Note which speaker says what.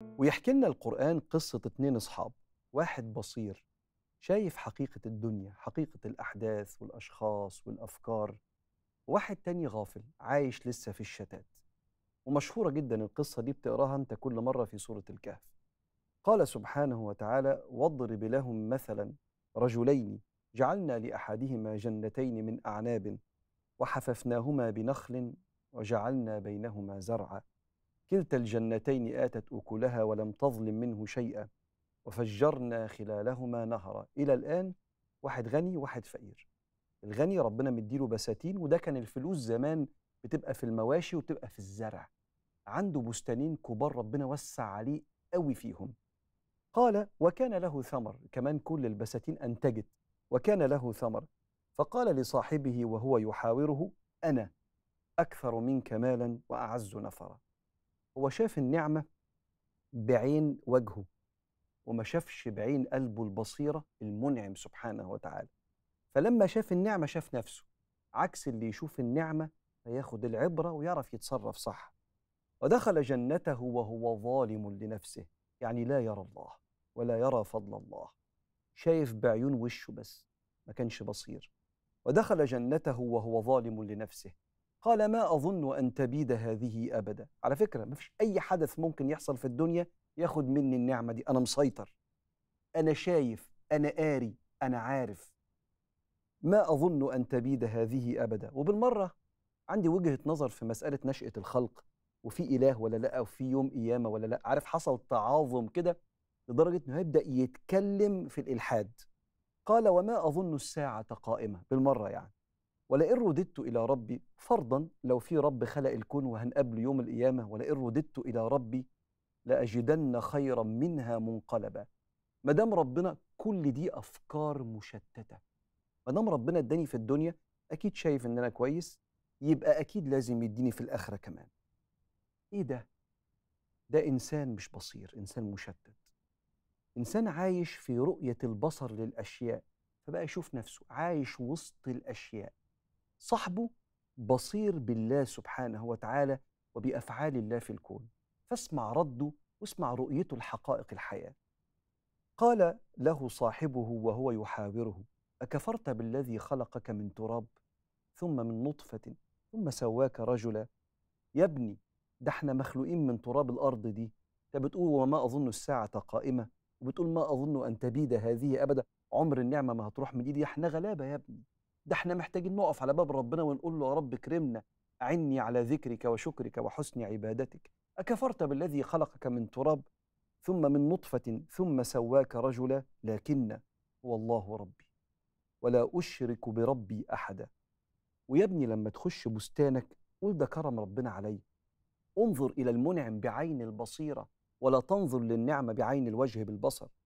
Speaker 1: ويحكي لنا القرآن قصة اتنين أصحاب واحد بصير شايف حقيقة الدنيا حقيقة الأحداث والأشخاص والأفكار واحد تاني غافل عايش لسه في الشتات ومشهورة جدا القصة دي بتقراها أنت كل مرة في سورة الكهف قال سبحانه وتعالى واضرب لهم مثلا رجلين جعلنا لأحدهما جنتين من أعناب وحففناهما بنخل وجعلنا بينهما زرعا كلتا الجنتين آتت أكلها ولم تظلم منه شيئا وفجرنا خلالهما نهرا إلى الآن واحد غني واحد فقير الغني ربنا مديله بساتين وده كان الفلوس زمان بتبقى في المواشي وبتبقى في الزرع عنده بستانين كبار ربنا وسع عليه قوي فيهم قال وكان له ثمر كمان كل البساتين أنتجت وكان له ثمر فقال لصاحبه وهو يحاوره أنا أكثر منك مالا وأعز نفرا هو شاف النعمة بعين وجهه وما شافش بعين قلبه البصيرة المنعم سبحانه وتعالى فلما شاف النعمة شاف نفسه عكس اللي يشوف النعمة فياخد العبرة ويعرف يتصرف صح ودخل جنته وهو ظالم لنفسه يعني لا يرى الله ولا يرى فضل الله شايف بعيون وشه بس ما كانش بصير ودخل جنته وهو ظالم لنفسه قال ما أظن أن تبيد هذه أبدا على فكرة ما فيش أي حدث ممكن يحصل في الدنيا ياخد مني النعمة دي أنا مسيطر أنا شايف أنا قاري أنا عارف ما أظن أن تبيد هذه أبدا وبالمرة عندي وجهة نظر في مسألة نشأة الخلق وفي إله ولا لأ وفي يوم قيامة ولا لأ عارف حصل تعاظم كده لدرجة أنه هيبدأ يتكلم في الإلحاد قال وما أظن الساعة قائمة بالمرة يعني ولئن رددت إلى ربي فرضا لو في رب خلق الكون وهنقابله يوم القيامة ولئن رددت إلى ربي لأجدن خيرا منها منقلبا ما دام ربنا كل دي أفكار مشتتة ما دام ربنا اداني في الدنيا أكيد شايف إن أنا كويس يبقى أكيد لازم يديني في الآخرة كمان إيه ده؟ ده إنسان مش بصير إنسان مشتت إنسان عايش في رؤية البصر للأشياء فبقى يشوف نفسه عايش وسط الأشياء صاحبه بصير بالله سبحانه وتعالى وبأفعال الله في الكون فاسمع رده واسمع رؤيته لحقائق الحياة قال له صاحبه وهو يحاوره أكفرت بالذي خلقك من تراب ثم من نطفة ثم سواك رجلا يا ابني ده احنا مخلوقين من تراب الأرض دي انت بتقول وما أظن الساعة قائمة وبتقول ما أظن أن تبيد هذه أبدا عمر النعمة ما هتروح من إيدي احنا غلابة يا ابني ده احنا محتاجين نقف على باب ربنا ونقول له يا رب كرمنا أعني على ذكرك وشكرك وحسن عبادتك أكفرت بالذي خلقك من تراب ثم من نطفة ثم سواك رجلا لكن هو الله ربي ولا أشرك بربي أحدا ويا ابني لما تخش بستانك قول ده كرم ربنا علي انظر إلى المنعم بعين البصيرة ولا تنظر للنعمة بعين الوجه بالبصر